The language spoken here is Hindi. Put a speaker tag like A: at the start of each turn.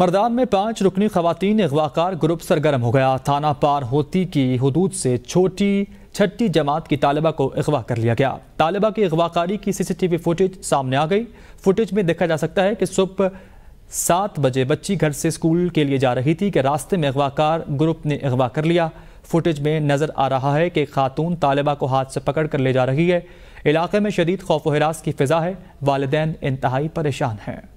A: मरदान में पांच रुकनी खवतान अगवाकार ग्रुप सरगर्म हो गया थाना पार होती की हदूद से छोटी छठी जमात की तालिबा को अगवा कर लिया गया तालिबा की अगवाकारी की सीसीटीवी फुटेज सामने आ गई फुटेज में देखा जा सकता है कि सुबह सात बजे बच्ची घर से स्कूल के लिए जा रही थी कि रास्ते में अगवाकार ग्रुप ने अगवा कर लिया फुटेज में नज़र आ रहा है कि खातून तालिबा को हाथ से पकड़ कर ले जा रही है इलाके में शदीद खौफ हरास की फ़िज़ा है वालदेन इंतहाई परेशान हैं